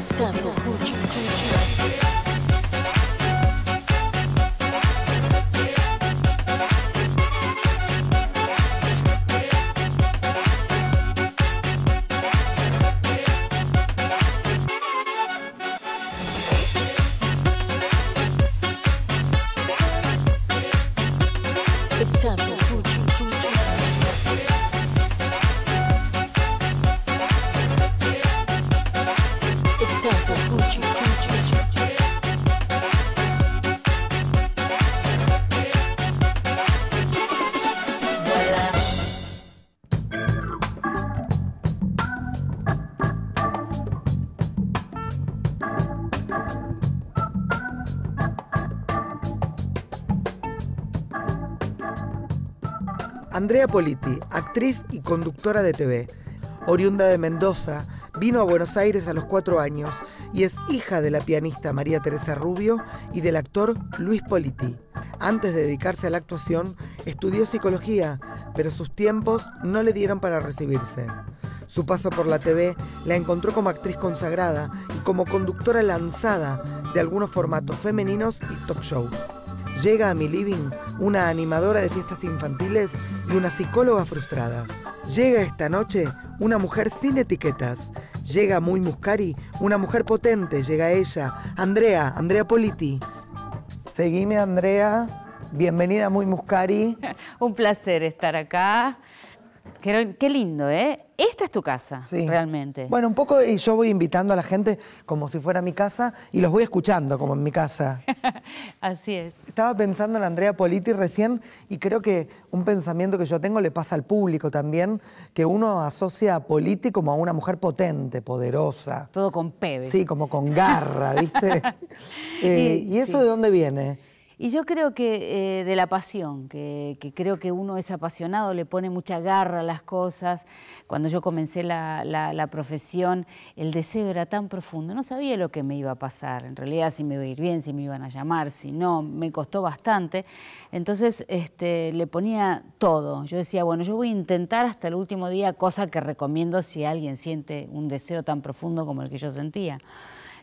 It's time for culture. Andrea Politi, actriz y conductora de TV, oriunda de Mendoza, vino a Buenos Aires a los cuatro años y es hija de la pianista María Teresa Rubio y del actor Luis Politi. Antes de dedicarse a la actuación, estudió psicología, pero sus tiempos no le dieron para recibirse. Su paso por la TV la encontró como actriz consagrada y como conductora lanzada de algunos formatos femeninos y talk shows. Llega a mi living una animadora de fiestas infantiles y una psicóloga frustrada. Llega esta noche una mujer sin etiquetas. Llega muy Muscari, una mujer potente, llega ella, Andrea, Andrea Politi. Seguime Andrea, bienvenida muy Muscari. Un placer estar acá Qué, lindo, ¿eh? Esta es tu casa, realmente. Bueno, un poco y yo voy invitando a la gente como si fuera mi casa y los voy escuchando como en mi casa. Así es. Estaba pensando en Andrea Politi recién y creo que un pensamiento que yo tengo le pasa al público también, que uno asocia a Politi como a una mujer potente, poderosa. Todo con pebe. Sí, como con garra, ¿viste? Eh, y, eso de dónde viene? Y yo creo que eh, de la pasión, que, creo que uno es apasionado, le pone mucha garra a las cosas. Cuando yo comencé la, profesión, el deseo era tan profundo, no sabía lo que me iba a pasar, en realidad si me iba a ir bien, si me iban a llamar, si no, me costó bastante. Entonces este, le ponía todo. Yo decía, bueno, yo voy a intentar hasta el último día, cosa que recomiendo si alguien siente un deseo tan profundo como el que yo sentía.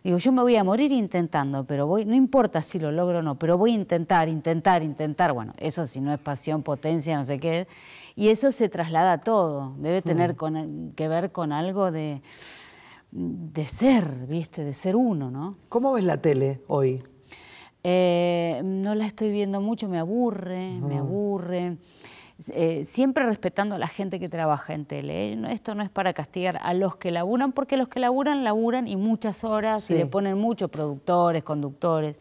Digo, yo me voy a morir intentando, pero voy, no importa si lo logro o no, pero voy a intentar, intentar, intentar. Bueno, eso si no es pasión, potencia, no sé qué. Y eso se traslada a todo. Debe tener que ver con algo de, de ser, ¿viste? De ser uno, ¿no? ¿Cómo ves la tele hoy? Eh, no la estoy viendo mucho, me aburre, me ah. aburre. Eh, siempre respetando a la gente que trabaja en tele. ¿eh? Esto no es para castigar a los que laburan, porque los que laburan, laburan y muchas horas y le ponen muchos productores, conductores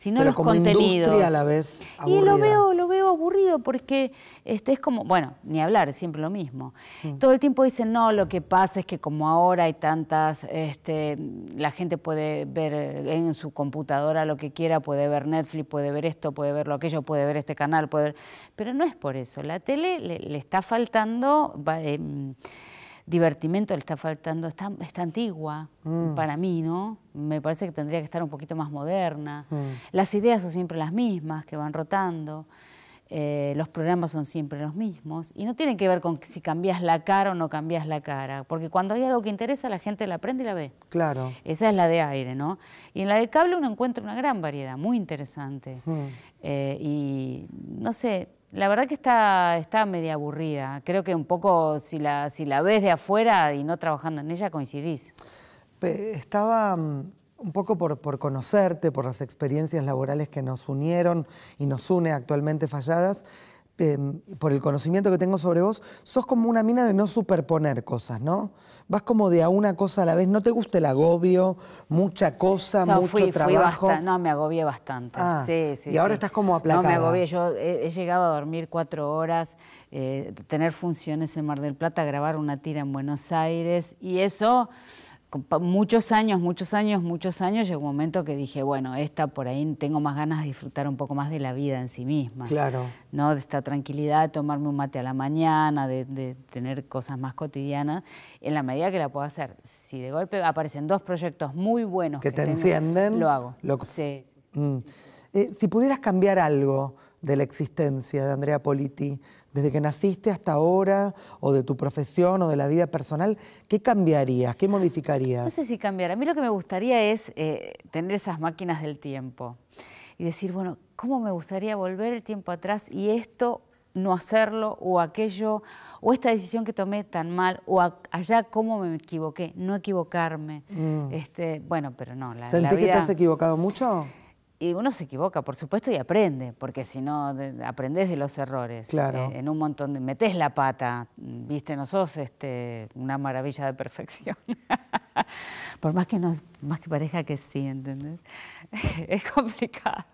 sino los contenidos. a la vez Y lo veo, lo veo aburrido porque este, es como, bueno, ni hablar, siempre lo mismo. Todo el tiempo dicen, no, lo que pasa es que como ahora hay tantas, este, la gente puede ver en su computadora lo que quiera, puede ver Netflix, puede ver esto, puede ver lo aquello, puede ver este canal, puede ver... Pero no es por eso. La tele le, está faltando... Em, divertimento le está faltando, está, antigua mm. para mí, ¿no? Me parece que tendría que estar un poquito más moderna. Las ideas son siempre las mismas, que van rotando. Eh, los programas son siempre los mismos y no tienen que ver con si cambias la cara o no cambias la cara, porque cuando hay algo que interesa la gente la aprende y la ve. Claro. Esa es la de aire, ¿no? Y en la de cable uno encuentra una gran variedad, muy interesante. Hmm. Eh, y no sé, la verdad que está, está media aburrida. Creo que un poco si la, si la ves de afuera y no trabajando en ella coincidís. Estaba mm, un poco por, por, conocerte, por las experiencias laborales que nos unieron y nos une actualmente falladas, em, por el conocimiento que tengo sobre vos, sos como una mina de no superponer cosas, ¿no? Vas como de a una cosa a la vez, no te gusta el agobio, mucha cosa, mucho trabajo. no, me agobié bastante. Ah, sí, sí, y ahora estás como aplacada. No, me agobié, yo he, llegado a dormir cuatro horas, eh, tener funciones en Mar del Plata, grabar una tira en Buenos Aires y eso muchos años, muchos años, muchos años, llegó un momento que dije, bueno, esta por ahí tengo más ganas de disfrutar un poco más de la vida en sí misma. Claro. ¿no? De esta tranquilidad, de tomarme un mate a la mañana, de, tener cosas más cotidianas, en la medida que la puedo hacer. Si de golpe aparecen dos proyectos muy buenos que, te encienden, lo hago. Mm. Eh, si pudieras cambiar algo de la existencia de Andrea Politi, desde que naciste hasta ahora, o de tu profesión, o de la vida personal, ¿qué cambiarías? ¿Qué modificarías? No sé si cambiar. A mí lo que me gustaría es eh, tener esas máquinas del tiempo y decir, bueno, ¿cómo me gustaría volver el tiempo atrás y esto no hacerlo o aquello, o esta decisión que tomé tan mal, o allá cómo me equivoqué, no equivocarme. Mm. Este, bueno, pero no. La, que te has equivocado mucho? Y uno se equivoca, por supuesto, y aprende, porque si no, aprendes de los errores. Claro. Eh, en un montón de. metes la pata, viste, no sos este, una maravilla de perfección. por más que, no, más que parezca que sí, ¿entendés? es complicado.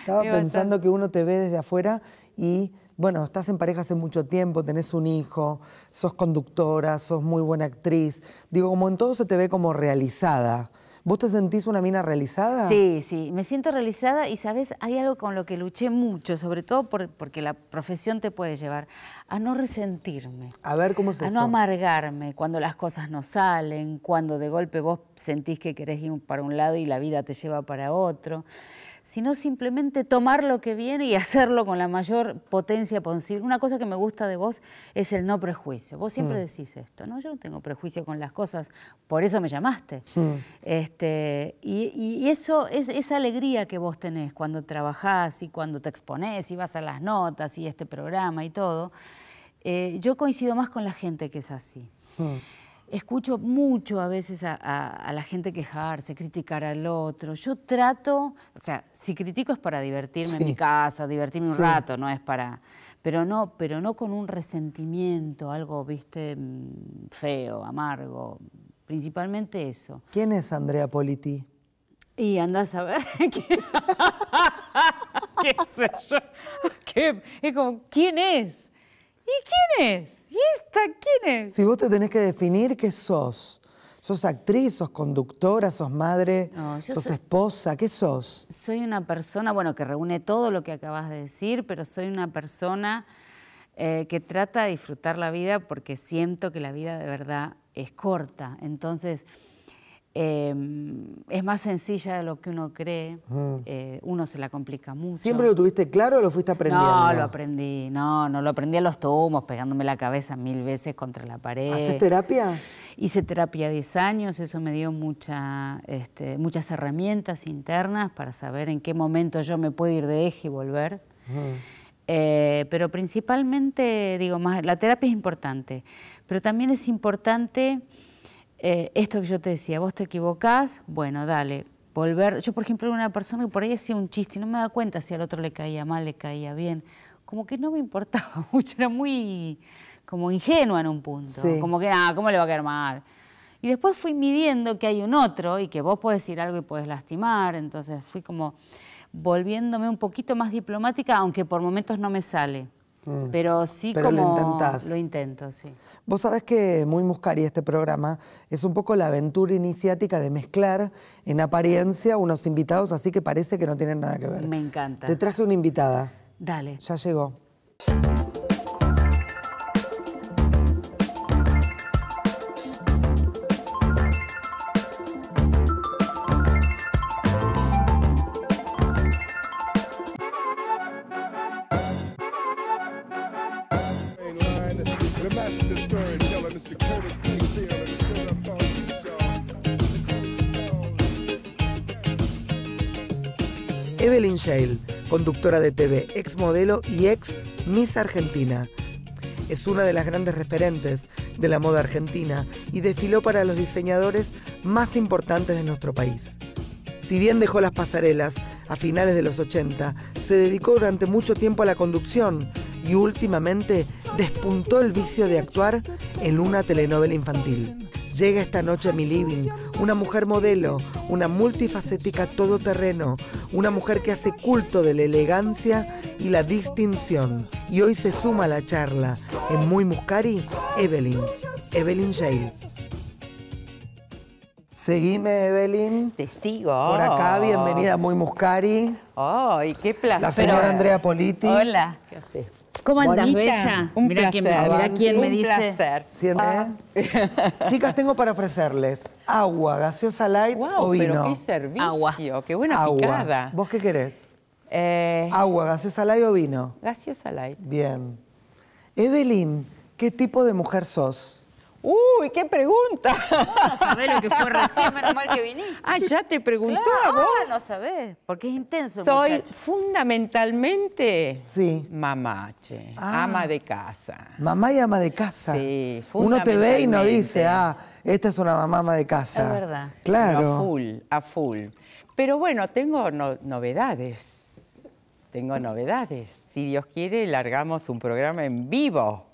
Estaba pensando que uno te ve desde afuera y. Bueno, estás en pareja hace mucho tiempo, tenés un hijo, sos conductora, sos muy buena actriz. Digo, como en todo se te ve como realizada. ¿Vos te sentís una mina realizada? Sí, sí, me siento realizada y, ¿sabes? Hay algo con lo que luché mucho, sobre todo porque la profesión te puede llevar a no resentirme. A ver cómo se A no amargarme cuando las cosas no salen, cuando de golpe vos sentís que querés ir para un lado y la vida te lleva para otro sino simplemente tomar lo que viene y hacerlo con la mayor potencia posible. Una cosa que me gusta de vos es el no prejuicio. Vos siempre mm. decís esto, ¿no? Yo no tengo prejuicio con las cosas, por eso me llamaste. Mm. Este, y, eso es esa alegría que vos tenés cuando trabajás y cuando te exponés y vas a las notas y este programa y todo. Eh, yo coincido más con la gente que es así. Mm escucho mucho a veces a, la gente quejarse, criticar al otro. Yo trato, o sea, si critico es para divertirme en mi casa, divertirme un rato, no es para... Pero no, pero no con un resentimiento, algo, viste, mm, feo, amargo. Principalmente eso. ¿Quién es Andrea Politi? Y andás a ver qué, sé yo? es como, ¿quién es? ¿Y quién es? ¿Y esta quién es? Si vos te tenés que definir qué sos, sos actriz, sos conductora, sos madre, sos esposa, ¿qué sos? Soy una persona, bueno, que reúne todo lo que acabas de decir, pero soy una persona eh, que trata de disfrutar la vida porque siento que la vida de verdad es corta. Entonces Em, es más sencilla de lo que uno cree, ah. eh, uno se la complica mucho. ¿Siempre lo tuviste claro o lo fuiste aprendiendo? No, lo aprendí, no, no, lo aprendí a los tomos, pegándome la cabeza mil veces contra la pared. ¿Haces terapia? Hice terapia 10 años, eso me dio mucha, este, muchas herramientas internas para saber en qué momento yo me puedo ir de eje y volver. Ah. Eh, pero principalmente, digo, más, la terapia es importante, pero también es importante eh, esto que yo te decía, vos te equivocás, bueno, dale, volver. Yo, por ejemplo, era una persona que por ahí hacía un chiste y no me daba cuenta si al otro le caía mal, le caía bien. Como que no me importaba mucho, era muy como ingenua en un punto. Como que, ah, ¿cómo le va a caer mal? Y después fui midiendo que hay un otro y que vos puedes decir algo y puedes lastimar. Entonces fui como volviéndome un poquito más diplomática, aunque por momentos no me sale. Mm. Pero sí Pero como... lo Lo intento, sí. Vos sabés que Muy Muscari, este programa, es un poco la aventura iniciática de mezclar en apariencia unos invitados, así que parece que no tienen nada que ver. Me encanta. Te traje una invitada. Dale. Ya llegó. Evelyn Shale, conductora de TV, ex modelo y ex Miss Argentina. Es una de las grandes referentes de la moda argentina y desfiló para los diseñadores más importantes de nuestro país. Si bien dejó las pasarelas a finales de los 80, se dedicó durante mucho tiempo a la conducción y últimamente despuntó el vicio de actuar en una telenovela infantil. Llega esta noche a mi living una mujer modelo, una multifacética todoterreno, una mujer que hace culto de la elegancia y la distinción. Y hoy se suma a la charla en Muy Muscari, Evelyn, Evelyn Yale. Seguime, Evelyn. Te sigo. Por acá, bienvenida a Muy Muscari. ¡Ay, qué placer! La señora Andrea Politi. Hola. ¿Qué ¿Cómo andas, Bella? Un placer. Quién, quién me dice. placer. Ah. Chicas, tengo para ofrecerles agua, gaseosa light o vino. pero qué servicio. Agua. Qué buena agua. picada. ¿Vos qué querés? Eh, agua, gaseosa light o vino. Gaseosa light. Bien. Evelyn, ¿qué tipo de mujer sos? Uy, qué pregunta. No, no sabés lo que fue recién, menos mal que viniste. Ah, ya te preguntó a vos. no sabés, porque es intenso. Soy fundamentalmente sí. mamache, ah. ama de casa. Mamá y ama de casa. Sí, Uno te ve y no dice, ah, esta es una mamá ama de casa. Es verdad. Claro. a full, a full. Pero bueno, tengo novedades. Tengo novedades. Si Dios quiere, largamos un programa en vivo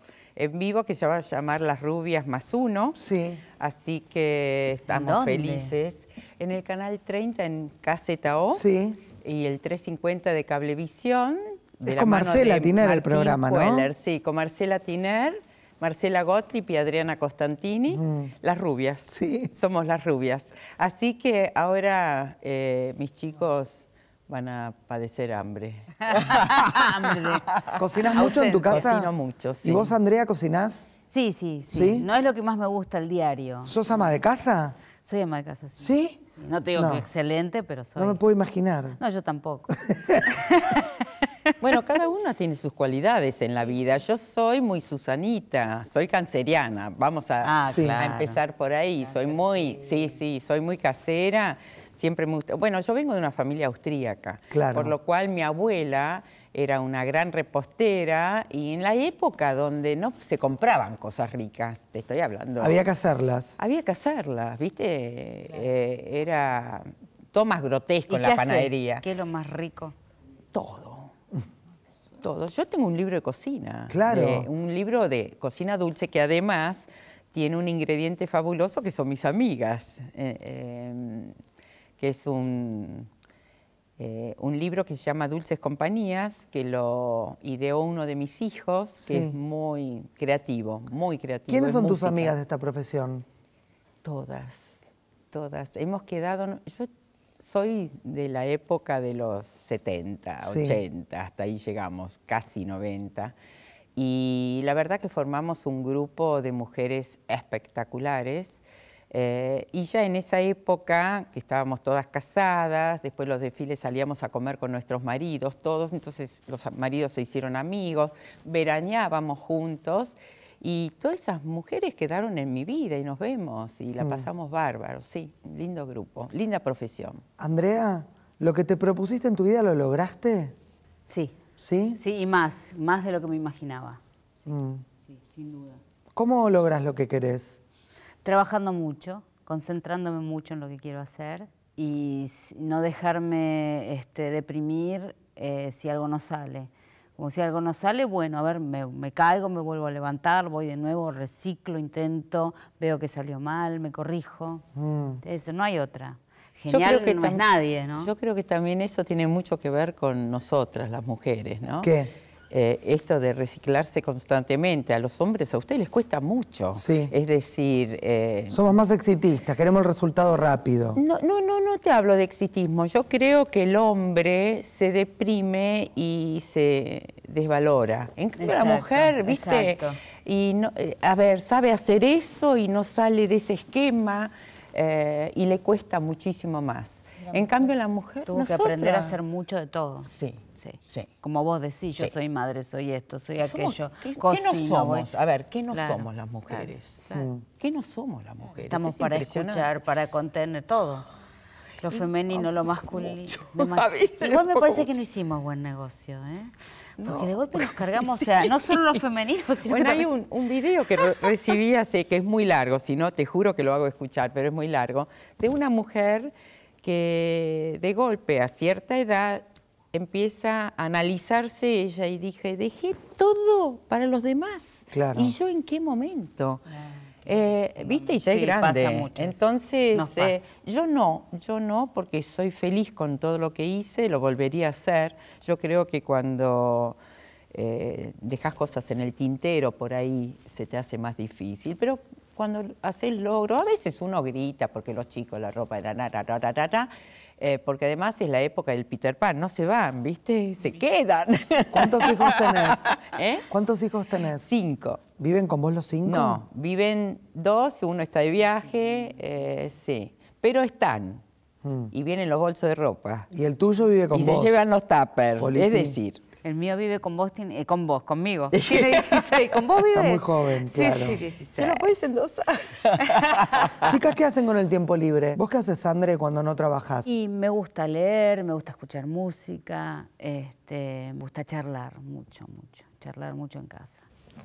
en vivo que se va a llamar Las Rubias más uno. Sí. Así que estamos felices. En el canal 30 en KZO. Sí. Y el 350 de Cablevisión. es con Marcela Tiner el programa, ¿no? Sí, con Marcela Tiner. Marcela Gottlieb y Adriana Costantini, mm. las rubias. Sí. Somos las rubias. Así que ahora eh, mis chicos van a padecer hambre. ¿Cocinas mucho en tu casa? Cocino mucho, sí. ¿Y vos, Andrea, cocinás? Sí, sí, sí, No es lo que más me gusta el diario. ¿Sos ama de casa? Soy ama de casa, sí. ¿Sí? No te digo que excelente, pero soy. No me puedo imaginar. No, yo tampoco. bueno, cada uno tiene sus cualidades en la vida. Yo soy muy Susanita, soy canceriana. Vamos a, ah, empezar por ahí. soy muy, sí, sí, soy muy casera siempre me Bueno, yo vengo de una familia austríaca, claro. por lo cual mi abuela era una gran repostera y en la época donde no se compraban cosas ricas, te estoy hablando. Había que hacerlas. Había que hacerlas, ¿viste? Eh, era todo más grotesco en la panadería. ¿Qué es lo más rico? Todo todo. Yo tengo un libro de cocina. Claro. un libro de cocina dulce que además tiene un ingrediente fabuloso que son mis amigas. Eh, em, que es eh, un, libro que se llama Dulces Compañías, que lo ideó uno de mis hijos, que es muy creativo, muy creativo. ¿Quiénes son tus amigas de esta profesión? Todas, todas. Hemos quedado... Yo soy de la época de los 70, 80, hasta ahí llegamos, casi 90. Y la verdad que formamos un grupo de mujeres espectaculares eh, y ya en esa época, que estábamos todas casadas, después los desfiles salíamos a comer con nuestros maridos, todos, entonces los maridos se hicieron amigos, veraneábamos juntos y todas esas mujeres quedaron en mi vida y nos vemos y la mm. pasamos bárbaro, sí, lindo grupo, linda profesión. Andrea, ¿lo que te propusiste en tu vida lo lograste? Sí. ¿Sí? Sí, y más, más de lo que me imaginaba. Mm. Sí, sin duda. ¿Cómo logras lo que querés? trabajando mucho, concentrándome mucho en lo que quiero hacer y no dejarme este, deprimir eh, si algo no sale. Como si algo no sale, bueno, a ver, me, caigo, me vuelvo a levantar, voy de nuevo, reciclo, intento, veo que salió mal, me corrijo. Mm. Eso, no hay otra. Genial que no es nadie, ¿no? Yo creo que también eso tiene mucho que ver con nosotras, las mujeres, ¿no? ¿Qué? Eh, esto de reciclarse constantemente. A los hombres, a ustedes les cuesta mucho. Es decir... Eh, Somos más exitistas, queremos el resultado rápido. No, no, no, no te hablo de exitismo. Yo creo que el hombre se deprime y se desvalora. En cambio, la mujer, ¿viste? Y eh, a ver, sabe hacer eso y no sale de ese esquema y le cuesta muchísimo más. En cambio, la mujer... Tuvo que aprender a hacer mucho de todo. Sí. Sí. Como vos decís, yo soy madre, soy esto, soy aquello. ¿Qué, no somos? A ver, ¿qué no somos las mujeres? Mm. ¿Qué no somos las mujeres? Estamos para escuchar, para contener todo. Lo femenino, lo masculino. Igual me parece que no hicimos buen negocio, ¿eh? Porque de golpe nos cargamos, o sea, no solo los femeninos, sino... Bueno, hay un, un video que recibí hace, que es muy largo, si no, te juro que lo hago escuchar, pero es muy largo, de una mujer que de golpe a cierta edad empieza a analizarse ella y dije, dejé todo para los demás. ¿Y yo en qué momento? Ah, eh, ¿Viste? Y ya es grande. Entonces, eh, yo no, yo no, porque soy feliz con todo lo que hice, lo volvería a hacer. Yo creo que cuando eh, dejas cosas en el tintero, por ahí se te hace más difícil. Pero cuando haces logro, a veces uno grita porque los chicos, la ropa, eh, porque además es la época del Peter Pan, no se van, ¿viste? Se quedan. ¿Cuántos hijos tenés? ¿Eh? ¿Cuántos hijos tenés? Cinco. ¿Viven con vos los cinco? No, viven dos, uno está de viaje, eh, sí, pero están. Mm. Y vienen los bolsos de ropa. Y el tuyo vive con vos. Y se llevan los tuppers, es decir, el mío vive con vos, eh, con vos, conmigo. Tiene 16, con vos vive. Está muy joven, claro. Sí, sí, 16. ¿Se lo podés endosar? Chicas, ¿qué hacen con el tiempo libre? ¿Vos qué haces, Andre, cuando no trabajas? Y me gusta leer, me gusta escuchar música, este, me gusta charlar mucho, mucho. Charlar mucho en casa.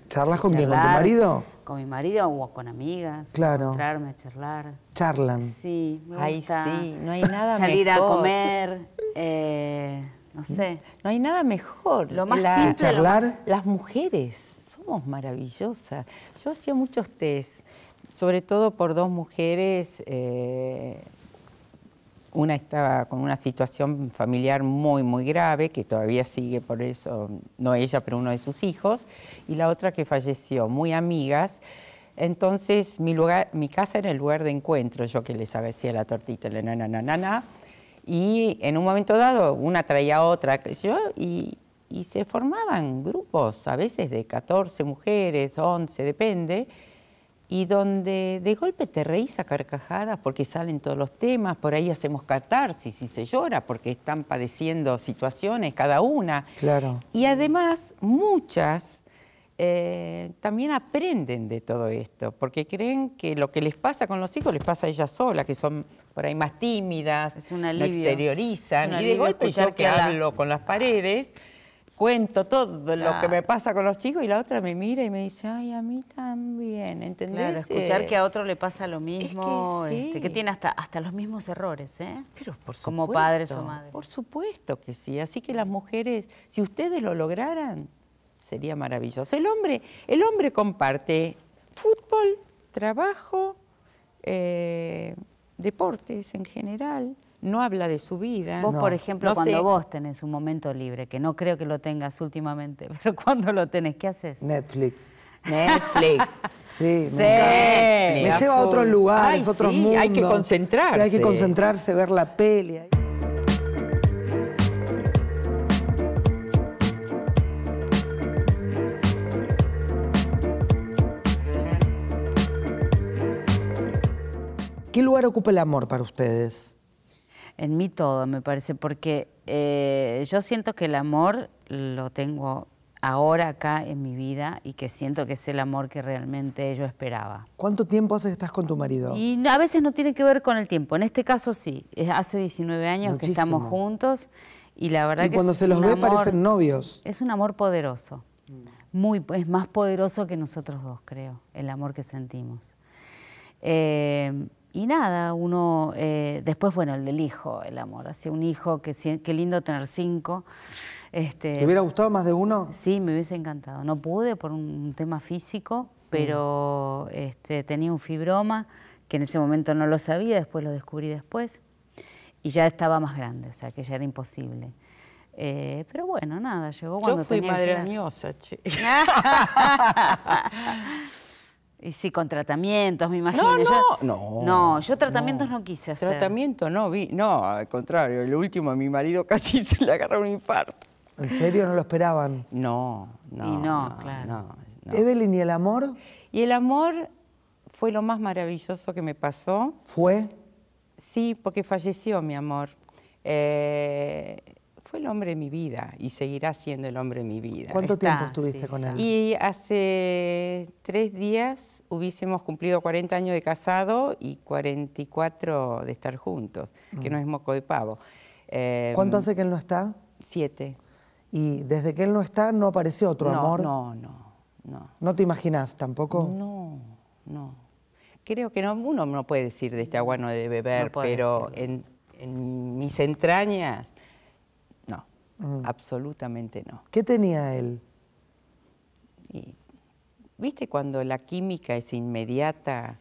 ¿Charlas con quién? ¿Con tu marido? Con mi marido o con amigas. Claro. Encontrarme, a charlar. Charlan. Sí, me gusta. Ahí sí, no hay nada Salir a comer. Eh, no ¿Mm? sé. No hay nada mejor. Lo más simple, Charlar. Las mujeres somos maravillosas. Yo hacía muchos test, sobre todo por dos mujeres. Eh, una estaba con una situación familiar muy, muy grave, que todavía sigue por eso, no ella, pero uno de sus hijos, y la otra que falleció, muy amigas. Entonces, mi, lugar, mi casa era el lugar de encuentro, yo que les agradecía la tortita, la nananana. Na, y en un momento dado, una traía a otra, yo, y, y se formaban grupos, a veces de 14 mujeres, 11, depende, y donde de golpe te reís a carcajadas porque salen todos los temas, por ahí hacemos catarsis y se llora porque están padeciendo situaciones cada una. Claro. Y además, muchas eh, también aprenden de todo esto, porque creen que lo que les pasa con los hijos les pasa a ellas solas, que son por ahí más tímidas, exteriorizan. y de golpe yo que, hablo con las paredes, cuento todo lo que me pasa con los chicos y la otra me mira y me dice, ay, a mí también, ¿entendés? escuchar eh, que a otro le pasa lo mismo, este, que, tiene hasta, hasta los mismos errores, ¿eh? Pero Como padres o madres. Por supuesto que sí. Así que las mujeres, si ustedes lo lograran, Sería maravilloso. El hombre, el hombre comparte fútbol, trabajo, eh, deportes en general, no habla de su vida. Vos, por ejemplo, cuando vos tenés un momento libre, que no creo que lo tengas últimamente, pero cuando lo tenés, ¿qué haces? Netflix. Netflix. Sí, Me, lleva a otros lugares, otros sí, Hay que concentrarse. hay que concentrarse, ver la peli. ¿Qué lugar ocupa el amor para ustedes? En mí todo, me parece, porque eh, yo siento que el amor lo tengo ahora acá en mi vida y que siento que es el amor que realmente yo esperaba. ¿Cuánto tiempo hace que estás con tu marido? Y a veces no tiene que ver con el tiempo, en este caso sí, hace 19 años que estamos juntos y la verdad y que cuando se los ve parecen novios. Es un amor poderoso. Muy, es más poderoso que nosotros dos, creo, el amor que sentimos. Eh, y nada, uno, eh, después, bueno, el del hijo, el amor, hacia un hijo, que, qué lindo tener cinco. Este, ¿Te hubiera gustado más de uno? Sí, me hubiese encantado. No pude por un tema físico, mm. pero este, tenía un fibroma, que en ese momento no lo sabía, después lo descubrí después, y ya estaba más grande, o sea, que ya era imposible. Eh, pero bueno, nada, llegó cuando Yo fui tenía che. Y sí, con tratamientos, me imagino. No, no, no. yo tratamientos no, quise hacer. Tratamiento no, vi, no, al contrario, el último a mi marido casi se le agarra un infarto. ¿En serio? ¿No lo esperaban? No, no. Y no, claro. ¿Evelyn y el amor? Y el amor fue lo más maravilloso que me pasó. ¿Fue? Sí, porque falleció mi amor. Eh, el hombre de mi vida y seguirá siendo el hombre de mi vida. ¿Cuánto tiempo estuviste con él? Y hace tres días hubiésemos cumplido 40 años de casado y 44 de estar juntos, que mm. no es moco de pavo. Em, ¿Cuánto hace que él no está? Siete. ¿Y desde que él no está no apareció otro amor? No, no, no. ¿No te imaginas tampoco? No, no. Creo que no, uno no puede decir de este agua no de beber, pero en mis entrañas Absolutamente no. ¿Qué tenía él? ¿Viste cuando la química es inmediata?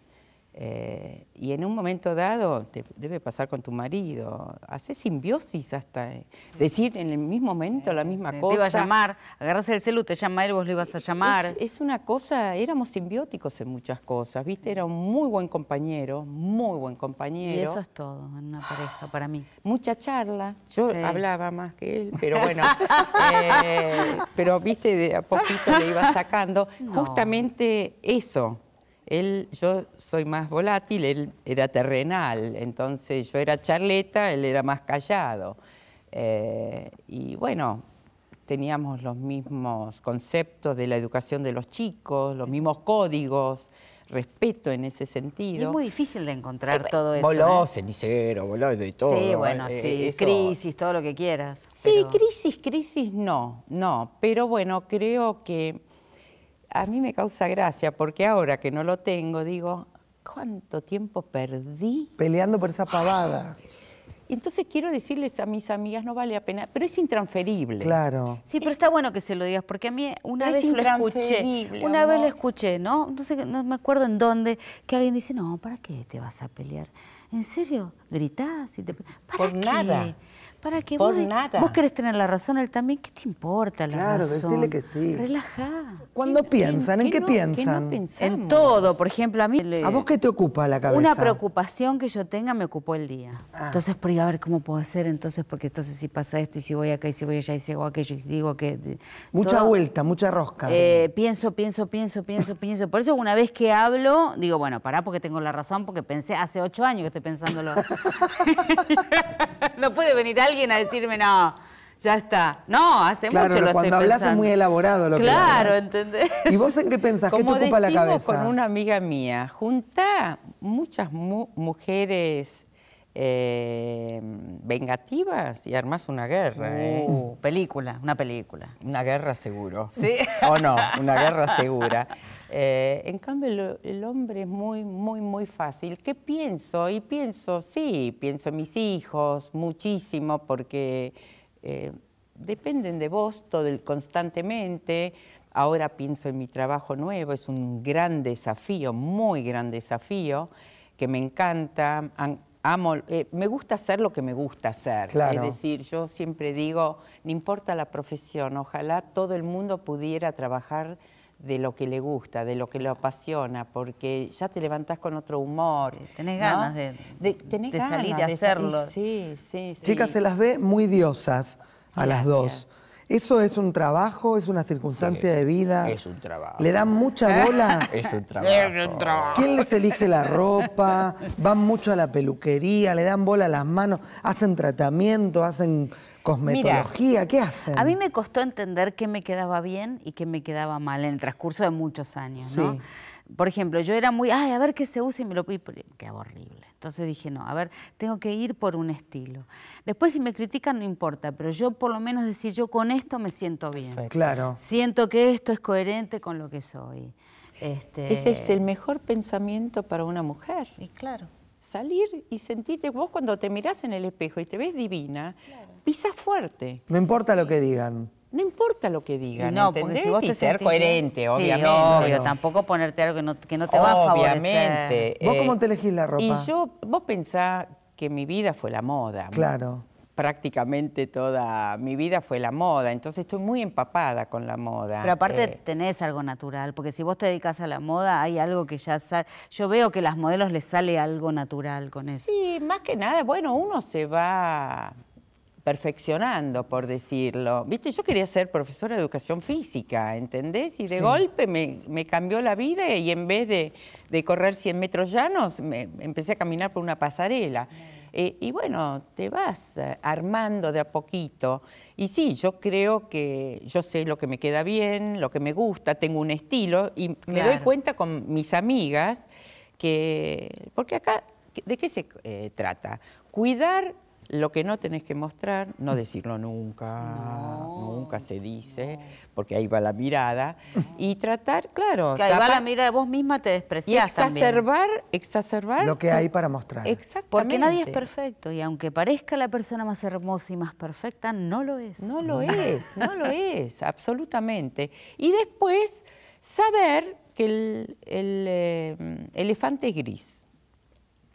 Eh, y en un momento dado te debe pasar con tu marido, hace simbiosis hasta eh, decir en el mismo momento la misma cosa. Te iba a llamar, agarrarse el celu, te llama él, vos le ibas a llamar. Es, una cosa, éramos simbióticos en muchas cosas, viste, era un muy buen compañero, muy buen compañero. Y eso es todo en una pareja para mí. Mucha charla, yo hablaba más que él, pero bueno, eh, pero viste, de a poquito le iba sacando. Justamente eso él, yo soy más volátil, él era terrenal, entonces yo era charleta, él era más callado. Eh, y bueno, teníamos los mismos conceptos de la educación de los chicos, los mismos códigos, respeto en ese sentido. es muy difícil de encontrar eh, todo eso. Voló, ¿eh? cenicero, voló de todo. Sí, bueno, sí, crisis, todo lo que quieras. Sí, crisis, crisis no, no, pero bueno, creo que a mí me causa gracia porque ahora que no lo tengo, digo, ¿cuánto tiempo perdí? Peleando por esa pavada. Entonces quiero decirles a mis amigas, no vale la pena, pero es intransferible. Claro. Sí, pero está bueno que se lo digas, porque a mí una vez lo escuché, una vez lo escuché, ¿no? No sé, no me acuerdo en dónde, que alguien dice, no, ¿para qué te vas a pelear? ¿En serio? ¿Gritás? Y te... ¿Para Por nada. Para qué vos, Vos querés tener la razón, él también. ¿Qué te importa la razón? Claro, decirle que sí. Relajá. ¿Cuándo piensan? ¿En, qué, piensan? en todo, por ejemplo, a mí... ¿A vos qué te ocupa la cabeza? Una preocupación que yo tenga me ocupó el día. Ah. Entonces, por a ver cómo puedo hacer, entonces, porque entonces si pasa esto, y si voy acá, y si voy allá, y si hago aquello, y digo que... Mucha vuelta, mucha rosca. Eh, pienso, pienso, pienso, pienso, pienso. Por eso una vez que hablo, digo, bueno, pará porque tengo la razón, porque pensé hace ocho años que estoy pensándolo. no puede venir alguien alguien a decirme, no, ya está. No, hace mucho lo cuando hablas es muy elaborado lo claro, que Claro, ¿entendés? ¿Y vos en qué pensás? ¿Qué te ocupa la cabeza? con una amiga mía, junta muchas mujeres eh, vengativas y armas una guerra. ¿eh? Uh. Película, una película. Una guerra seguro. Sí. o no, una guerra segura. Eh, en cambio, el, hombre es muy, muy, muy fácil. ¿Qué pienso? Y pienso, sí, pienso en mis hijos muchísimo porque eh, dependen de vos todo el, constantemente. Ahora pienso en mi trabajo nuevo, es un gran desafío, muy gran desafío, que me encanta. Amo, eh, me gusta hacer lo que me gusta hacer. Es decir, yo siempre digo, no importa la profesión, ojalá todo el mundo pudiera trabajar de lo que le gusta, de lo que lo apasiona, porque ya te levantás con otro humor. tenés ganas de, salir hacerlo. Sí, sí, sí. Chicas, se las ve muy diosas a las dos. Eso es un trabajo, es una circunstancia de vida. Es un trabajo. ¿Le dan mucha bola? Es un trabajo. ¿Quién les elige la ropa? ¿Van mucho a la peluquería? ¿Le dan bola a las manos? ¿Hacen tratamiento? ¿Hacen ¿Cosmetología? ¿Qué hacen? A mí me costó entender qué me quedaba bien y qué me quedaba mal en el transcurso de muchos años, Por ejemplo, yo era muy, ay, a ver qué se usa y me lo pido, Qué horrible. Entonces dije, no, a ver, tengo que ir por un estilo. Después si me critican no importa, pero yo por lo menos decir, yo con esto me siento bien. Claro. Siento que esto es coherente con lo que soy. Este... Ese es el mejor pensamiento para una mujer. Y claro salir y sentirte, vos cuando te mirás en el espejo y te ves divina, pisas fuerte. No importa lo que digan. No importa lo que digan, no, ¿entendés? Si vos ser coherente, obviamente. Sí, tampoco ponerte algo que no, que no te va a favorecer. ¿Vos cómo eh, te elegís la ropa? Y yo, vos pensás que mi vida fue la moda. Claro prácticamente toda mi vida fue la moda, entonces estoy muy empapada con la moda. Pero aparte eh, tenés algo natural, porque si vos te dedicas a la moda hay algo que ya sale, yo veo que a las modelos les sale algo natural con eso. Sí, más que nada, bueno, uno se va perfeccionando, por decirlo. Viste, yo quería ser profesora de educación física, ¿entendés? Y de golpe me, cambió la vida y en vez de, correr 100 metros llanos, me, empecé a caminar por una pasarela. Eh, y bueno, te vas eh, armando de a poquito. Y sí, yo creo que yo sé lo que me queda bien, lo que me gusta, tengo un estilo y me doy cuenta con mis amigas que, porque acá, ¿de qué se eh, trata? Cuidar lo que no tenés que mostrar, no mm. decirlo nunca, nunca se dice, porque ahí va la mirada. Y tratar, claro. Que ahí va la mirada, vos misma te despreciás. Y exacerbar, exacerbar. Lo que hay para mostrar. Exactamente. Porque nadie es perfecto y aunque parezca la persona más hermosa y más perfecta, no lo es. No lo es, no lo es, absolutamente. Y después, saber que el, eh, mm, elefante es gris.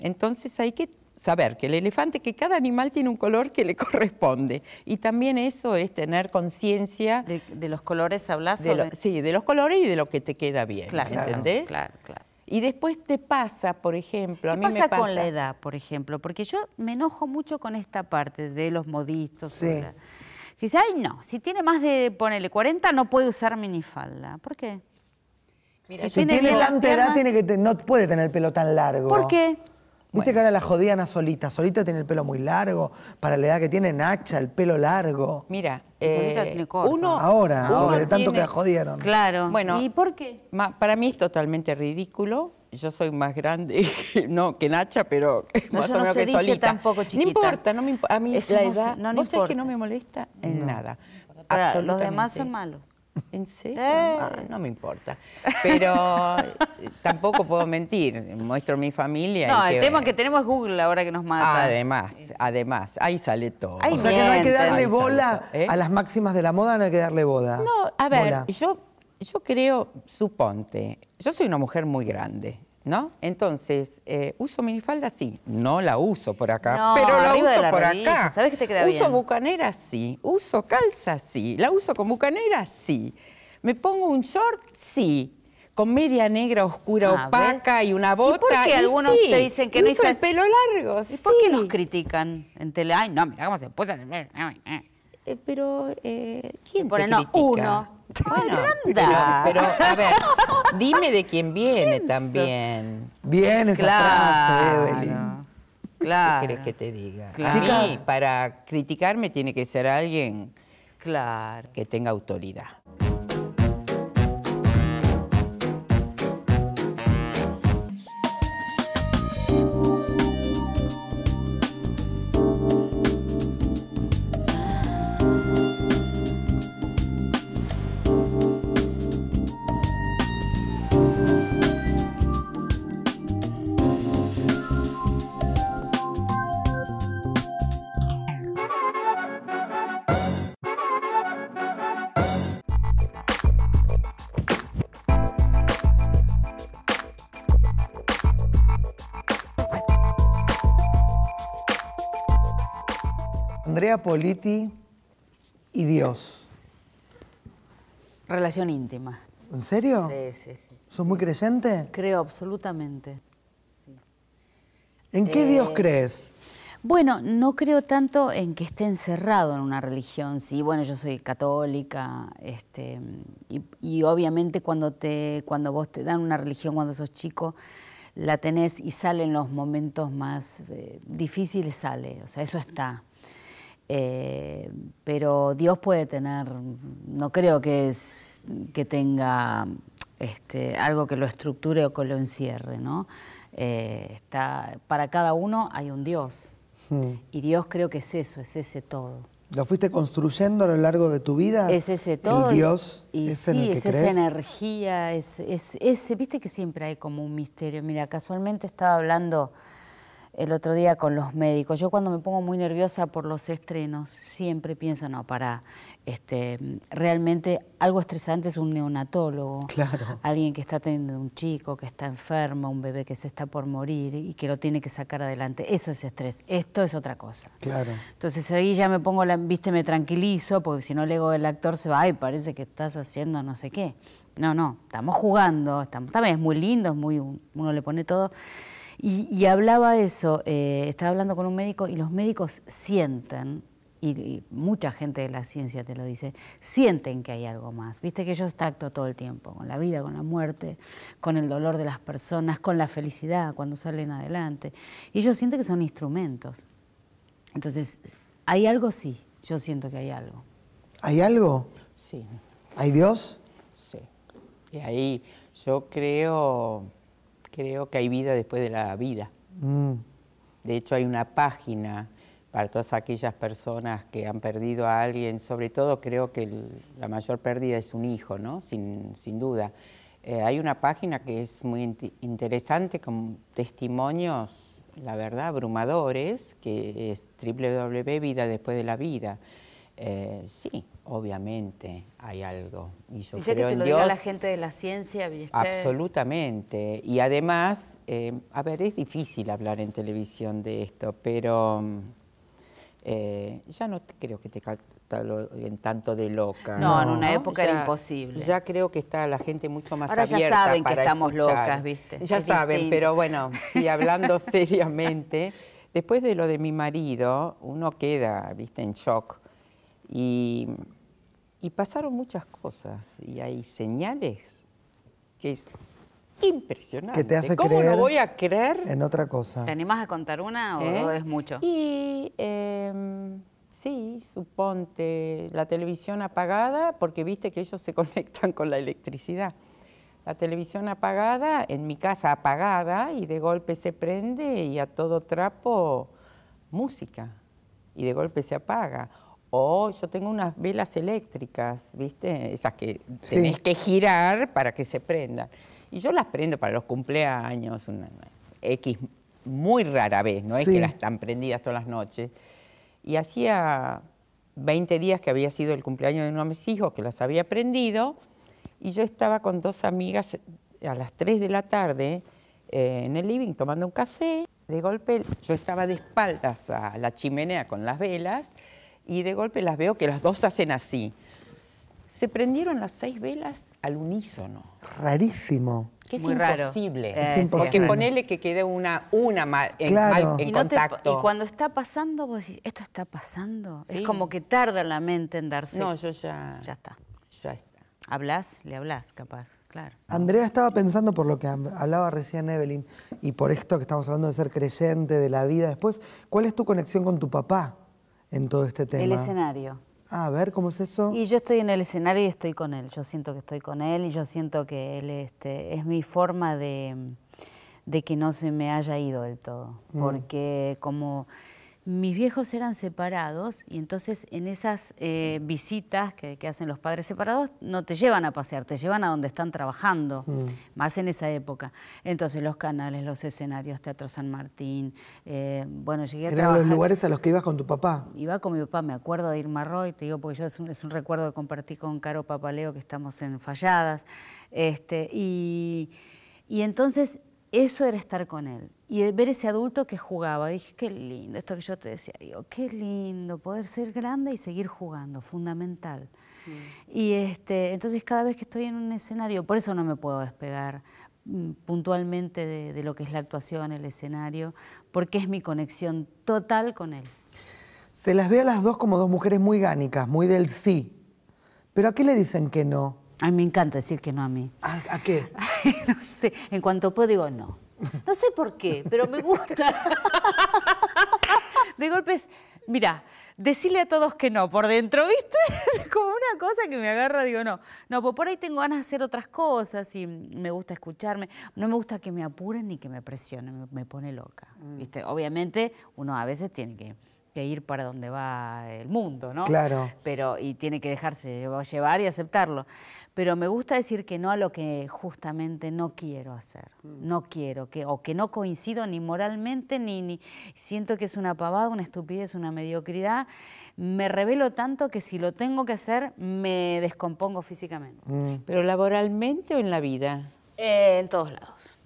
Entonces hay que saber que el elefante, que cada animal tiene un color que le corresponde. Y también eso es tener conciencia... De, los colores hablas. De Sí, de los colores y de lo que te queda bien, claro, ¿entendés? Claro, claro. Y después te pasa, por ejemplo, a mí pasa me pasa con la edad, por ejemplo, porque yo me enojo mucho con esta parte de los modistos. Sí. Dice, ay, no, si tiene más de, ponele, 40 no puede usar minifalda. ¿Por qué? si, tiene, tanta edad, tiene que no puede tener el pelo tan largo. ¿Por qué? Viste que ahora la jodían a Solita. Solita tiene el pelo muy largo, para la edad que tiene Nacha, el pelo largo. Mira, Solita eh, tiene Uno, ahora, de tanto que la jodieron. Claro. Bueno, ¿y por qué? Para mí es totalmente ridículo. Yo soy más grande, no, que Nacha, pero más o menos no se dice tampoco chiquita. No importa, no me, a mí la edad, no, ¿Vos sabés que no me molesta en nada. los demás son malos. ¿En serio? Eh. Ah, no me importa. Pero eh, tampoco puedo mentir. Muestro mi familia. No, el tema que tenemos es Google ahora que nos mata. Además, además. Ahí sale todo. o sea que no hay que darle bola ¿eh? a las máximas de la moda, no hay que darle boda. No, a ver, yo yo creo, suponte, yo soy una mujer muy grande. ¿No? Entonces, eh, uso minifalda sí, no la uso por acá, pero la uso por acá. ¿sabes que te queda bien. uso bucanera sí, uso calza sí, la uso con bucanera sí. Me pongo un short sí, con media negra oscura ah, opaca y una bota. ¿Y por qué algunos te dicen que no uso el pelo largo? ¿Y por qué nos critican en tele? Ay, no, mira cómo se puso. Eh, pero eh, ¿quién te critica? uno. Bueno, Pero, a ver, dime de quién viene también. viene esa claro, frase, Evelyn. Claro. ¿Qué quieres que te diga? Claro. A mí, para criticarme tiene que ser alguien claro. que tenga autoridad. Andrea Politi y Dios. Relación íntima. ¿En serio? Sí, sí, sí. ¿Sos muy creyente? Creo absolutamente. ¿En qué eh, Dios crees? Bueno, no creo tanto en que esté encerrado en una religión. Sí, bueno, yo soy católica, este, y, obviamente cuando te, cuando vos te dan una religión cuando sos chico, la tenés y sale en los momentos más eh, difíciles, sale. O sea, eso está. Eh, pero Dios puede tener, no creo que, es, que tenga este, algo que lo estructure o que lo encierre, ¿no? Eh, está, para cada uno hay un Dios. Hmm. Y Dios creo que es eso, es ese todo. ¿Lo fuiste construyendo a lo largo de tu vida? Es ese todo. El Dios. Y, sí, es esa energía, es, es, viste que siempre hay como un misterio. Mira, casualmente estaba hablando el otro día con los médicos. Yo cuando me pongo muy nerviosa por los estrenos, siempre pienso, no, para, este, realmente algo estresante es un neonatólogo, claro. alguien que está teniendo un chico, que está enfermo, un bebé que se está por morir y que lo tiene que sacar adelante. Eso es estrés, esto es otra cosa. Claro. Entonces ahí ya me pongo, la, viste, me tranquilizo, porque si no el actor se va, ay, parece que estás haciendo no sé qué. No, no, estamos jugando, estamos, también es muy lindo, es muy, uno le pone todo y, hablaba eso, eh, estaba hablando con un médico y los médicos sienten, y, mucha gente de la ciencia te lo dice, sienten que hay algo más. Viste que yo tacto todo el tiempo, con la vida, con la muerte, con el dolor de las personas, con la felicidad cuando salen adelante. Y ellos sienten que son instrumentos. Entonces, hay algo sí, yo siento que hay algo. ¿Hay algo? Sí. ¿Hay Dios? Sí. Y ahí yo creo creo que hay vida después de la vida. Mm. De hecho, hay una página para todas aquellas personas que han perdido a alguien, sobre todo creo que la mayor pérdida es un hijo, ¿no? Sin, duda. Eh, hay una página que es muy interesante con testimonios, la verdad, abrumadores, que es www.vida después de la vida. Eh, sí, obviamente hay algo. Y Dice que te lo diga la gente de la ciencia. Absolutamente. Y además, eh, a ver, es difícil hablar en televisión de esto, pero mm, eh, ya no creo que te en tanto de loca. No, en una época era imposible. Ya creo que está la gente mucho más Ahora abierta ya saben que estamos locas, ¿viste? Ya saben, pero bueno, sí, hablando seriamente, después de lo de mi marido, uno queda, ¿viste? En shock y, pasaron muchas cosas y hay señales que es impresionante. ¿Cómo no voy a creer? En otra cosa. ¿Te animas a contar una o, ¿Eh? es mucho? Y em, sí, suponte, la televisión apagada, porque viste que ellos se conectan con la electricidad. La televisión apagada, en mi casa apagada, y de golpe se prende y a todo trapo música, y de golpe se apaga o yo tengo unas velas eléctricas, ¿viste? Esas que tienes tenés que girar para que se prendan. Y yo las prendo para los cumpleaños, una X muy rara vez, no es que las están prendidas todas las noches. Y hacía 20 días que había sido el cumpleaños de uno de mis hijos, que las había prendido, y yo estaba con dos amigas a las 3 de la tarde eh, en el living tomando un café. De golpe yo estaba de espaldas a la chimenea con las velas y de golpe las veo que las dos hacen así. Se prendieron las seis velas al unísono. Rarísimo. es Muy eh, imposible. Es imposible. Porque ponele que quede una, una en, contacto. y cuando está pasando, vos decís, ¿esto está pasando? Es como que tarda la mente en darse. No, yo ya... Ya está. Ya está. Hablas, le hablas, capaz, claro. Andrea estaba pensando por lo que hablaba recién Evelyn y por esto que estamos hablando de ser creyente, de la vida después, ¿cuál es tu conexión con tu papá? en todo este tema? El escenario. Ah, a ver, ¿cómo es eso? Y yo estoy en el escenario y estoy con él. Yo siento que estoy con él y yo siento que él este, es mi forma de, que no se me haya ido del todo. Mm. Porque como mis viejos eran separados y entonces en esas eh, visitas que, hacen los padres separados no te llevan a pasear, te llevan a donde están trabajando, mm. más en esa época. Entonces los canales, los escenarios, Teatro San Martín, eh, bueno, llegué a ¿Eran los lugares a los que ibas con tu papá? Iba con mi papá, me acuerdo de Irma Roy, te digo porque yo es un, recuerdo que compartí con Caro Papaleo que estamos en Falladas. Este, y entonces eso era estar con él y ver ese adulto que jugaba. Dije, qué lindo, esto que yo te decía. Digo, qué lindo poder ser grande y seguir jugando, fundamental. Mm. Y este, entonces cada vez que estoy en un escenario, por eso no me puedo despegar mm, puntualmente de, lo que es la actuación, el escenario, porque es mi conexión total con él. Se las ve a las dos como dos mujeres muy gánicas, muy del sí. ¿Pero a qué le dicen que no? A mí me encanta decir que no a mí. a qué? no sé, en cuanto puedo digo no. No sé por qué, pero me gusta. De golpes mira, decirle a todos que no por dentro, ¿viste? Es como una cosa que me agarra, digo, no. No, pues por ahí tengo ganas de hacer otras cosas y me gusta escucharme. No me gusta que me apuren ni que me presionen, me, me pone loca, mm. ¿viste? Obviamente uno a veces tiene que ir para donde va el mundo, ¿no? Claro. Pero, y tiene que dejarse llevar y aceptarlo. Pero me gusta decir que no a lo que justamente no quiero hacer, mm. no quiero, que, o que no coincido ni moralmente, ni, siento que es una pavada, una estupidez, una mediocridad. Me revelo tanto que si lo tengo que hacer, me descompongo físicamente. Mm. ¿Pero laboralmente o en la vida? Eh, en todos lados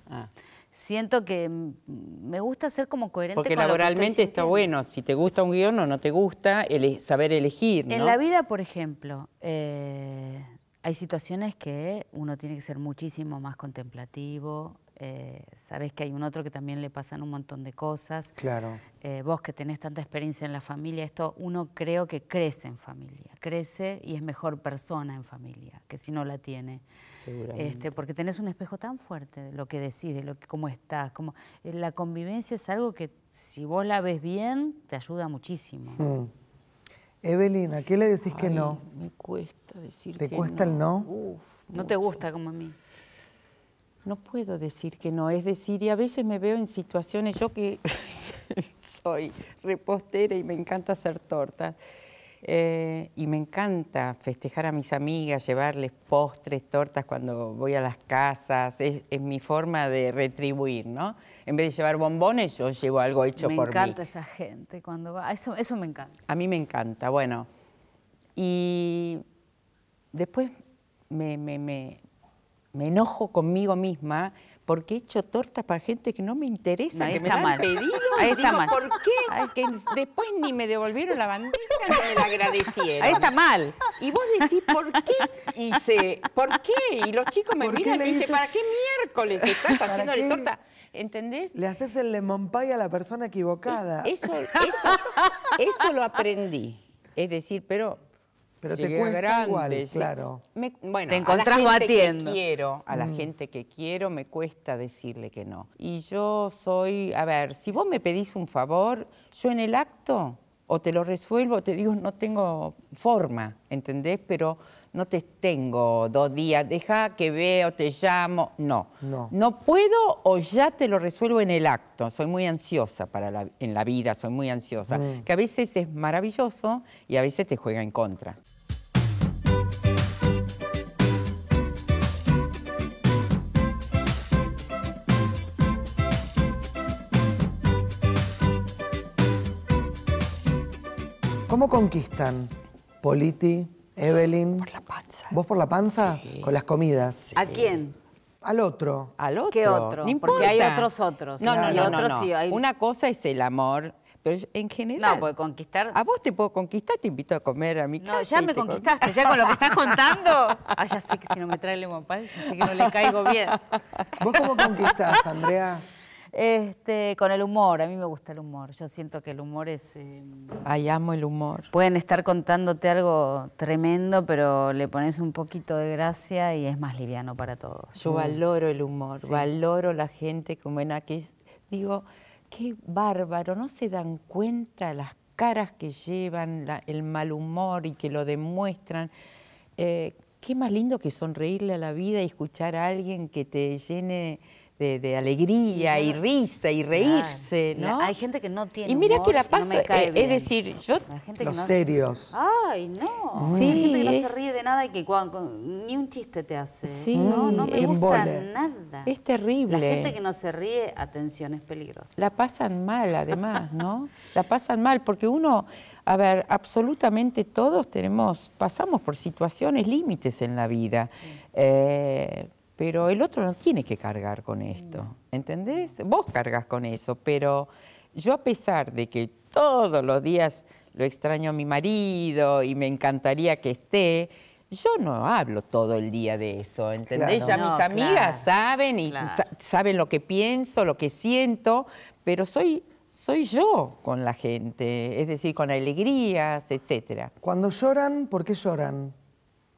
siento que me gusta ser como coherente. Porque laboralmente está bueno, si te gusta un guión o no te gusta, saber elegir. En la vida, por ejemplo, eh, hay situaciones que uno tiene que ser muchísimo más contemplativo, eh, sabes que hay un otro que también le pasan un montón de cosas. Claro. Eh, vos que tenés tanta experiencia en la familia, esto uno creo que crece en familia, crece y es mejor persona en familia que si no la tiene. Seguramente. Este, porque tenés un espejo tan fuerte, De lo que decís, de lo que, cómo estás, Como eh, la convivencia es algo que si vos la ves bien, te ayuda muchísimo. Hmm. Evelina qué le decís que no? Me cuesta decir ¿Te cuesta el no? no te gusta como a mí. No puedo decir que no, es decir, y a veces me veo en situaciones, yo que soy repostera y me encanta hacer tortas, eh, y me encanta festejar a mis amigas, llevarles postres, tortas cuando voy a las casas, es, mi forma de retribuir, ¿no? En vez de llevar bombones, yo llevo algo hecho por mí. Me encanta esa gente cuando va, eso, eso me encanta. A mí me encanta, bueno. Y después me, me me enojo conmigo misma porque he hecho tortas para gente que no me interesa, pedido. Ahí está mal. ¿Por qué? después ni me devolvieron la bandeja ni me la agradecieron. Ahí está mal. Y vos decís, ¿por qué hice? ¿Por qué? Y los chicos me miran y me dicen, ¿para qué miércoles estás haciéndole torta? ¿Entendés? Le haces el lemon pie a la persona equivocada. eso lo aprendí. Es decir, pero pero te cuesta igual, claro. bueno, te a la gente Que quiero, a la mm. gente que quiero me cuesta decirle que no. Y yo soy, a ver, si vos me pedís un favor, yo en el acto o te lo resuelvo, te digo, no tengo forma, ¿entendés? Pero no te tengo dos días, deja que veo, te llamo, no. no. puedo o ya te lo resuelvo en el acto, soy muy ansiosa para en la vida, soy muy ansiosa, mm. que a veces es maravilloso y a veces te juega en contra. ¿Cómo conquistan Politi, Evelyn? Por la panza. ¿Vos por la panza? Sí. Con las comidas. ¿A quién? Al otro. ¿Al otro? ¿Qué otro? No porque hay otros otros. No, no, no. no, Sí, Una cosa es el amor, pero en general... No, puede conquistar... A vos te puedo conquistar, te invito a comer a mi casa. No, ya me conquistaste, ya con lo que estás contando. Ah, ya sé que si no me trae el limón ya sé que no le caigo bien. ¿Vos cómo conquistás, Andrea? Este, con el humor, a mí me gusta el humor. Yo siento que el humor es... Eh, ahí amo el humor. Pueden estar contándote algo tremendo, pero le pones un poquito de gracia y es más liviano para todos. Yo valoro el humor, valoro la gente como en aquí. Digo, qué bárbaro, no se dan cuenta las caras que llevan, el mal humor y que lo demuestran. Eh, qué más lindo que sonreírle a la vida y escuchar a alguien que te llene de, alegría y risa y reírse, ¿no? Hay gente que no tiene. Y mira que la pasa, eh, es decir, yo. los serios. Ay, no. Hay gente que no se ríe de nada y que ni un chiste te hace. no, no me gusta nada. Es terrible. La gente que no se ríe, atención, es peligrosa. La pasan mal, además, ¿no? la pasan mal, porque uno. A ver, absolutamente todos tenemos, pasamos por situaciones límites en la vida. Eh, pero el otro no tiene que cargar con esto, ¿entendés? Vos cargas con eso, pero yo a pesar de que todos los días lo extraño a mi marido y me encantaría que esté, yo no hablo todo el día de eso, ¿entendés? Ya mis amigas saben y saben lo que pienso, lo que siento, pero soy soy yo con la gente, es decir, con alegrías, etcétera. Cuando lloran, ¿por qué lloran?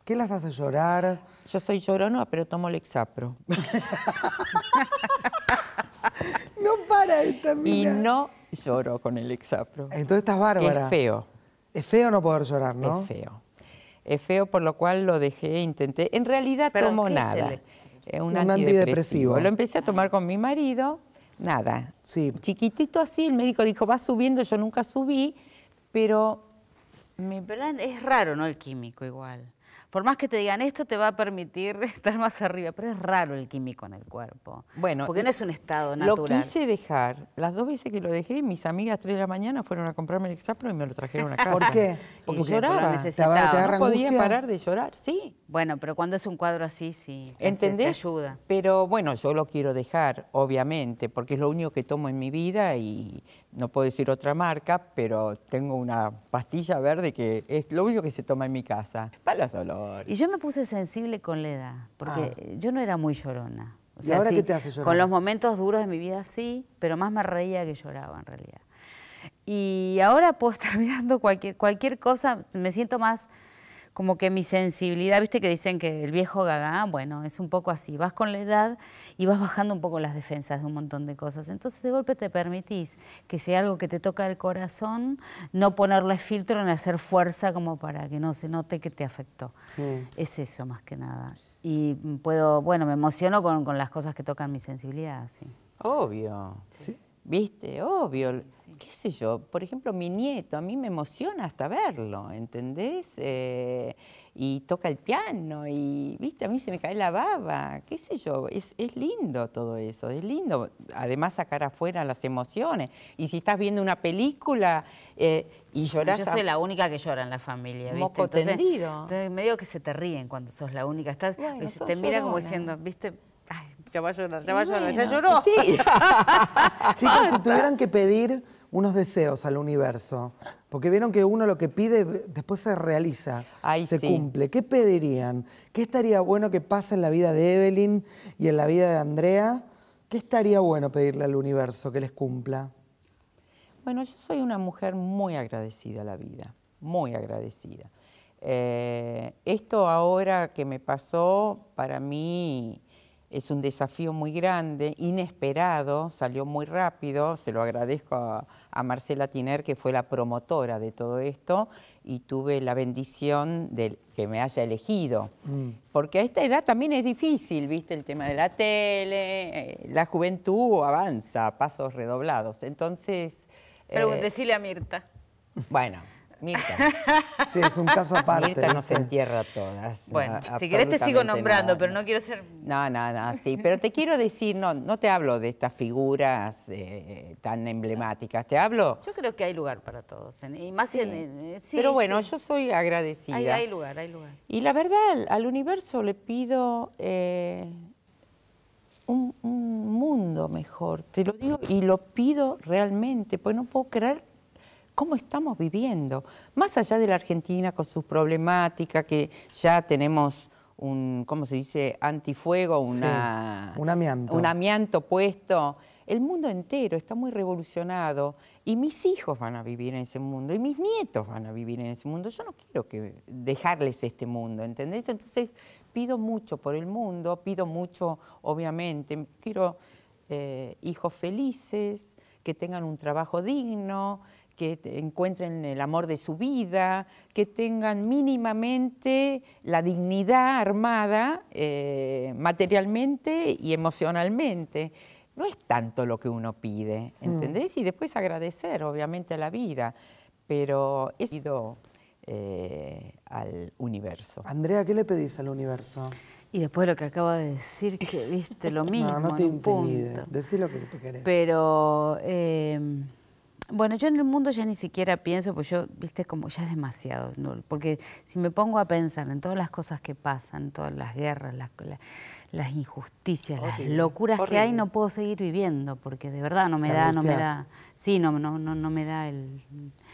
¿Qué las hace llorar? Yo soy llorona, pero tomo Lexapro. no para esta mira. Y no lloro con el Lexapro. Entonces estás bárbara. Es feo. Es feo no poder llorar, ¿no? Es feo. Es feo, por lo cual lo dejé, intenté. En realidad tomo nada. Es eh, un, antidepresivo. Lo empecé a tomar ah, con mi marido, nada. Sí. Chiquitito así, el médico dijo, va subiendo, yo nunca subí, pero... Me... Pero es raro, ¿no? El químico igual por más que te digan esto te va a permitir estar más arriba, pero es raro el químico en el cuerpo. Bueno, porque no eh, es un estado natural. Lo quise dejar. Las dos veces que lo dejé, mis amigas a 3 de la mañana fueron a comprarme el exapro y me lo trajeron a casa. ¿Por qué? Porque lloraba. Te, no podía parar de llorar, sí. Bueno, pero cuando es un cuadro así, sí. ¿Entendés? Te ayuda. Pero bueno, yo lo quiero dejar, obviamente, porque es lo único que tomo en mi vida y no puedo decir otra marca, pero tengo una pastilla verde que es lo único que se toma en mi casa. Para los dolores y yo me puse sensible con la edad, porque ah. yo no era muy llorona. ¿Y ahora qué te hace llorar? Con los momentos duros de mi vida sí, pero más me reía que lloraba en realidad. Y ahora puedo estar cualquier cosa, me siento más como que mi sensibilidad, viste que dicen que el viejo gaga, ah, bueno, es un poco así, vas con la edad y vas bajando un poco las defensas de un montón de cosas. Entonces de golpe te permitís que sea algo que te toca el corazón, no ponerle filtro ni hacer fuerza como para que no se note que te afectó. Mm. Es eso más que nada. Y puedo, bueno, me emociono con, con las cosas que tocan mi sensibilidad, sí. Obvio. Sí. ¿Viste? Obvio. ¿Qué sé yo? Por ejemplo, mi nieto, a mí me emociona hasta verlo, ¿entendés? Eh, y toca el piano y, ¿viste? A mí se me cae la baba, qué sé yo. Es, lindo todo eso, es lindo. Además, sacar afuera las emociones. Y si estás viendo una película eh, y lloras... Yo soy la única que llora en la familia, ¿viste? Moco entonces, tendido. Entonces, medio que se te ríen cuando sos la única. Estás, te mira como diciendo, ¿viste? ya va a llorar, ya va a llorar. ¿Ya lloró? Sí. Chicas, si tuvieran que pedir unos deseos al universo, porque vieron que uno lo que pide después se realiza, se cumple. ¿Qué pedirían? ¿Qué estaría bueno que pase en la vida de Evelyn y en la vida de Andrea? ¿Qué estaría bueno pedirle al universo que les cumpla? Bueno, yo soy una mujer muy agradecida a la vida, muy agradecida. Eh, esto ahora que me pasó, para mí es un desafío muy grande, inesperado, salió muy rápido, se lo agradezco a, Marcela Tiner, que fue la promotora de todo esto, y tuve la bendición de que me haya elegido. Mm. Porque a esta edad también es difícil, ¿viste? El tema de la tele, eh, la juventud avanza a pasos redoblados. Entonces... Pero eh, a Mirta. Bueno. Mirta. Sí, es un caso aparte. Mirta nos entierra todas. Bueno, ah, si querés te sigo nombrando, pero no quiero ser... No, no, no, sí. Pero te quiero decir, no, no te hablo de estas figuras eh, tan emblemáticas, te hablo... Yo creo que hay lugar para todos, más eh, pero bueno, yo soy agradecida. Hay, lugar, hay lugar. Y la verdad, al universo le pido... Eh, un, mundo mejor, te lo digo y lo pido realmente, pues no puedo creer cómo estamos viviendo, más allá de la Argentina con sus problemáticas, que ya tenemos un, ¿cómo se dice?, antifuego, un, amianto. un amianto puesto. El mundo entero está muy revolucionado y mis hijos van a vivir en ese mundo y mis nietos van a vivir en ese mundo. Yo no quiero que dejarles este mundo, ¿entendés? Entonces pido mucho por el mundo, pido mucho, obviamente. Quiero eh, hijos felices, que tengan un trabajo digno, que encuentren el amor de su vida, que tengan mínimamente la dignidad armada eh, materialmente y emocionalmente. No es tanto lo que uno pide, mm. ¿entendés? Y después agradecer, obviamente, a la vida, pero he pedido eh, al universo. Andrea, ¿qué le pedís al universo? Y después lo que acabo de decir, que viste lo mismo. no, no te intimides, decí lo que tú querés. Pero... Eh, bueno, yo en el mundo ya ni siquiera pienso, pues yo, viste, como ya es demasiado, porque si me pongo a pensar en todas las cosas que pasan, todas las guerras, las, injusticias, las locuras que hay, no puedo seguir viviendo, porque de verdad no me da, no me da, sí, no, no, no me da el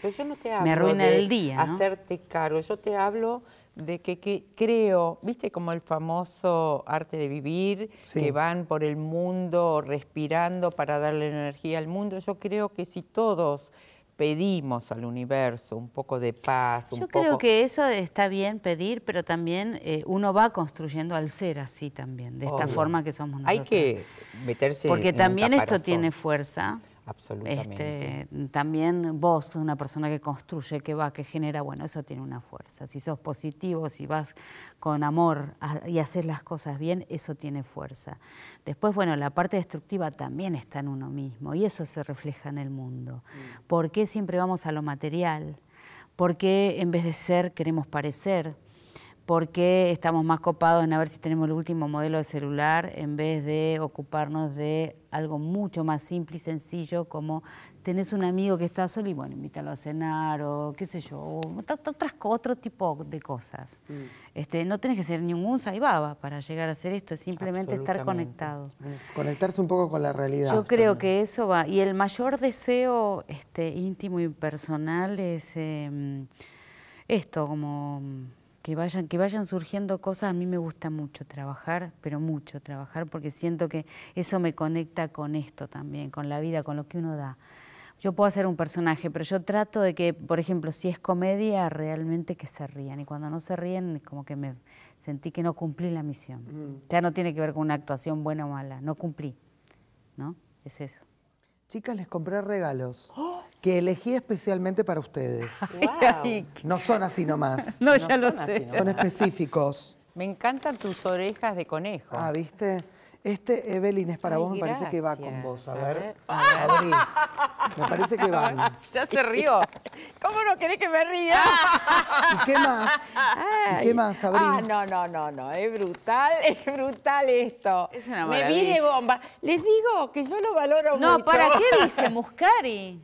pero yo no te hablo Me arruina el día, hacerte caro. yo te hablo de que, que, creo, viste como el famoso arte de vivir, que van por el mundo respirando para darle energía al mundo, yo creo que si todos pedimos al universo un poco de paz, un yo creo que eso está bien pedir, pero también eh, uno va construyendo al ser así también, de esta forma que somos nosotros. Hay que meterse Porque también esto tiene fuerza este, también vos una persona que construye, que va, que genera, bueno, eso tiene una fuerza. Si sos positivo, si vas con amor y haces las cosas bien, eso tiene fuerza. Después, bueno, la parte destructiva también está en uno mismo y eso se refleja en el mundo. Mm. ¿Por qué siempre vamos a lo material? ¿Por qué en vez de ser queremos parecer? porque estamos más copados en a ver si tenemos el último modelo de celular en vez de ocuparnos de algo mucho más simple y sencillo como tenés un amigo que está solo y bueno, invítalo a cenar o qué sé yo, o otras, otro tipo de cosas. Mm. Este, no tenés que ser ningún saibaba para llegar a hacer esto, es simplemente estar conectado. Mm. Conectarse un poco con la realidad. Yo creo que eso va. Y el mayor deseo este, íntimo y personal es em, esto, como que vayan, que vayan surgiendo cosas, a mí me gusta mucho trabajar, pero mucho trabajar, porque siento que eso me conecta con esto también, con la vida, con lo que uno da. Yo puedo hacer un personaje, pero yo trato de que, por ejemplo, si es comedia, realmente que se rían. Y cuando no se ríen, como que me sentí que no cumplí la misión. Mm. Ya no tiene que ver con una actuación buena o mala, no cumplí. ¿No? Es eso. Chicas, les compré regalos. ¡Oh! que elegí especialmente para ustedes. No son así nomás. No, ya lo sé. Son específicos. Me encantan tus orejas de conejo. Ah, ¿viste? Este, Evelyn, es para vos, me parece que va con vos. A ver, Me parece que va. Ya se rió. ¿Cómo no querés que me ría? ¿Y qué más? ¿Y qué más, Abril. Ah, no, no, no, no. Es brutal, es brutal esto. Es una maravilla. Me viene bomba. Les digo que yo lo valoro mucho. No, ¿para qué dice Muscari?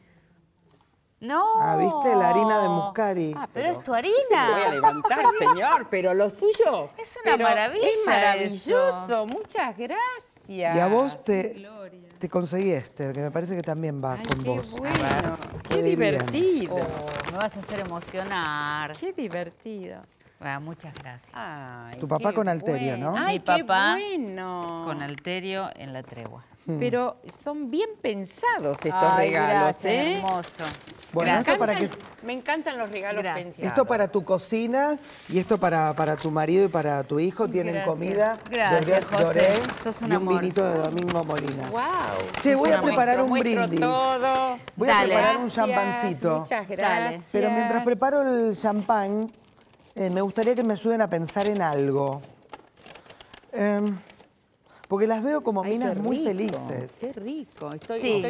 No. Ah, ¿viste? La harina de Muscari. Ah, pero, es tu harina. Voy a levantar, señor, pero lo suyo. Es una maravilla. Es maravilloso. Muchas gracias. Y a vos te, te conseguí este, que me parece que también va con vos. Qué, divertido. Oh, me vas a hacer emocionar. Qué divertido. Ah, muchas gracias. tu papá con Alterio, ¿no? Ay, Mi papá qué bueno. con Alterio en la tregua. Hmm. Pero son bien pensados estos regalos, ¿eh? hermoso. Bueno, me, esto encantan, para que... me encantan los regalos pensados. Esto para tu cocina y esto para, para tu marido y para tu hijo. Tienen comida gracias, José. un y un vinito de Domingo Molina. Wow. Che, voy a preparar un brindis. Todo. Voy a preparar un champancito. Muchas gracias. Pero mientras preparo el champán, eh, me gustaría que me ayuden a pensar en algo. Em, porque las veo como minas muy felices. Qué rico. Estoy,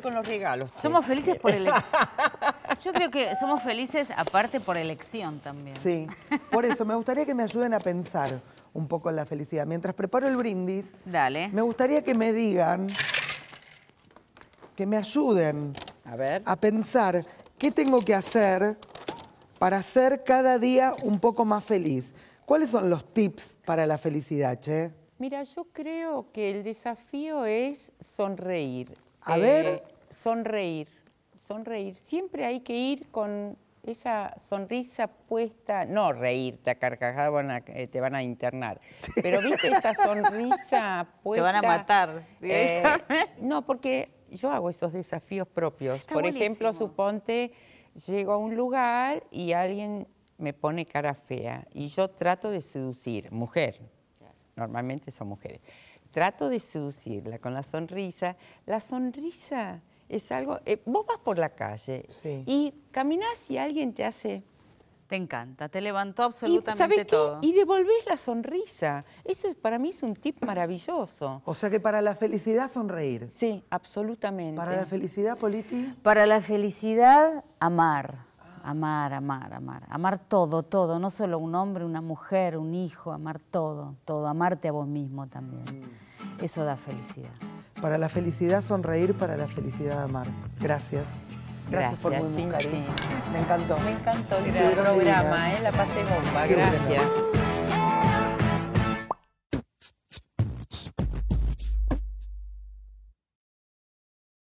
con los regalos. Somos felices por elección. Yo creo que somos felices aparte por elección también. Sí. Por eso me gustaría que me ayuden a pensar un poco en la felicidad. Mientras preparo el brindis, me gustaría que me digan, que me ayuden a, a pensar qué tengo que hacer para ser cada día un poco más feliz. ¿Cuáles son los tips para la felicidad, Che? Mira, yo creo que el desafío es sonreír. A ver. Eh, sonreír, sonreír. Siempre hay que ir con esa sonrisa puesta, no reír, te carcajada, eh, te van a internar, pero viste esa sonrisa puesta. Te van a matar. Eh, no, porque yo hago esos desafíos propios. Por ejemplo, suponte, llego a un lugar y alguien me pone cara fea y yo trato de seducir, mujer, normalmente son mujeres. Trato de seducirla con la sonrisa. La sonrisa es algo... Eh, vos vas por la calle y caminás y alguien te hace... Te encanta, te levantó absolutamente y, ¿sabes Qué? Y devolvés la sonrisa. Eso para mí es un tip maravilloso. O sea que para la felicidad sonreír. Sí, absolutamente. ¿Para la felicidad, Politi? Para la felicidad, amar. Amar, amar, amar. Amar todo, todo. No solo un hombre, una mujer, un hijo. Amar todo, todo. Amarte a vos mismo también. Eso da felicidad. Para la felicidad sonreír, para la felicidad amar. Gracias. Gracias, por muy Me encantó. Me encantó el programa, eh, la pasé bomba. gracias.